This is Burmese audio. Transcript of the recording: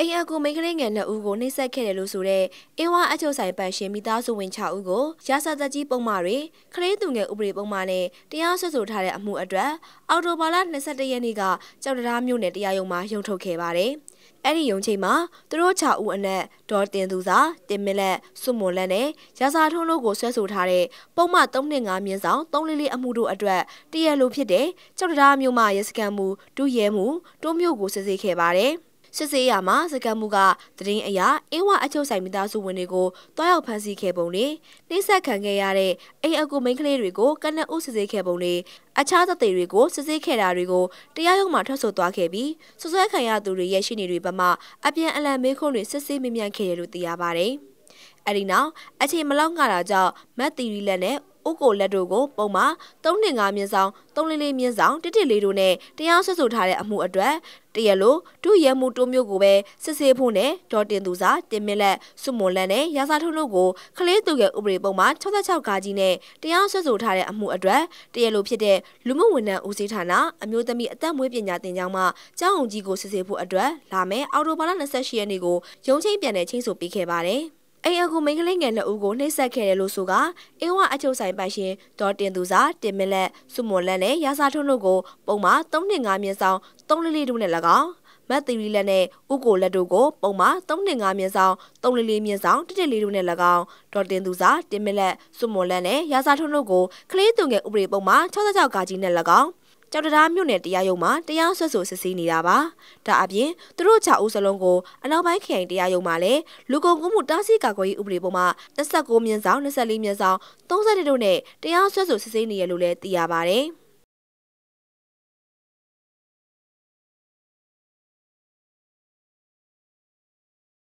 အိမ်အကူမိန်းကလေးငယ်2ဦးကိုနှိပ်စက်ခဲ့တယ်လို့ဆိုတဲ့အင်းဝအချုပ်ဆိုင်ပန်ရှင်မိသားစုဝင်6ဦးကိုရာစာသက်ကြီးပုံမှားတွေခလေးသူငယ်ဥပဒေပုံမှားနဲ့တရားစွဲဆိုထားတဲ့အမှုအတွက်အော်တိုဘာလ22ရက်နေ့ကကြောက်တရားမြို့နယ်တရားရုံးမှာရုံထုတ်ခဲ့ပါတယ်။အဲ့ဒီယုံချိန်မှာသူတို့6ဦးအနက်ဒေါ်တင်သူစာတင်မလက်စွမွန်လက်နဲ့ရာစာထုံးတို့ကိုဆွဲဆိုထားတဲ့ပုံမှန်305မြင်းဆောင်344အမှုတို့အတွက်တရလိုဖြစ်တဲ့ကြောက်တရားမျိုးမှရဲစခန်းမူတူရဲမူတိုးမျိုးကိုစစ်ဆေးခဲ့ပါတယ်။စစ်ဆေးရာမှာစကတ်မှုကတရင်အရာအင်းဝအချုပ်ဆိုင်မိသားစုဝင်တွေကိုတွားရောက်ဖမ်းဆီးခဲ့ပုံနဲ့နှိစက်ခံခဲ့ရတဲ့အိမ်အကူမိန်းကလေးတွေကိုကနအုပ်စစ်ဆေးခဲ့ပုံနဲ့အခြားသတိတွေကိုစစ်ဆေးခဲ့တာတွေကိုတရားရုံးမှာထွက်ဆိုသွားခဲ့ပြီးစွစွဲခံရသူတွေရဲ့ရှိနေတွေဘက်မှအပြန်အလှန်မေးခွန်းတွေစစ်ဆေးမေးမြန်းခဲ့တယ်လို့သိရပါတယ်။အဲဒီနောက်အချိန်မလောက်ငါတာကြောင့်မက်တီရီလက်နဲ့ဥကိုလက်တို့ကိုပုံမှာ305မြင်းဆောင်344မြင်းဆောင်114တို့နဲ့တရားစွဲဆိုထားတဲ့အမှုအတွက်တရလိုဒုရဲမှုတိုးမျိုးကိုပဲစစ်ဆေးဖို့နဲ့ဒေါ်တင်သူစာတင်မြင့်လက်စုမွန်လက်နဲ့ရာဇာထုံးတို့ကိုခလေးသူငယ်ဥပဒေပုံမှာ66ဂါကြီးနဲ့တရားစွဲဆိုထားတဲ့အမှုအတွက်တရလိုဖြစ်တဲ့လူမှုဝန်ထမ်းဦးစီးဌာနအမျိုးသမီးအသက်မွေးပညာသင်ကျောင်းမှကျောင်းအောင်ကြီးကိုစစ်ဆေးဖို့အတွက်လာမယ့်အော်တိုဘာလ28ရက်နေ့ကိုရုံးချင်းပြန်လည်ချိန်ဆိုပေးခဲ့ပါတယ်။အိမ်အကူမိန်းကလေးငယ်နှစ်ဦးကိုနှိပ်စက်ခဲ့တယ်လို့ဆိုကအင်းဝအချုပ်ဆိုင်ပိုင်ရှင်ဒေါ်တင်သူစာတင်မလက်စုမွန်လက်နဲ့ရာစာထွန်းတို့ကိုပုံမှာ3.5မြင်းဆောင်3.4တို့နဲ့၎င်းမတ်သီရီလက်နဲ့ဥကိုလက်တို့ကိုပုံမှာ3.5မြင်းဆောင်3.4မြင်းဆောင်1.4တို့နဲ့၎င်းဒေါ်တင်သူစာတင်မလက်စုမွန်လက်နဲ့ရာစာထွန်းတို့ကိုကလေးသူငယ်ဥပဒေပုံမှာ66ကာကြီးနဲ့၎င်းကြောက်တရားမြို့နယ်တရားရုံးမှာတရားစွဲဆိုစစ်ဆေးနေတာပါ။ဒါအပြင်သူတို့ခြောက်ဦးစလုံးကိုအနောက်ပိုင်းခရိုင်တရားရုံးမှာလည်းလူကုန်ကူးမှုတားဆီးကာကွယ်ရေးဥပဒေပေါ်မှာ29မြင်းဆောင်24မြင်းဆောင်30တို့နဲ့တရားစွဲဆိုစစ်ဆေးနေရလို့လည်းသိရပါဗျ။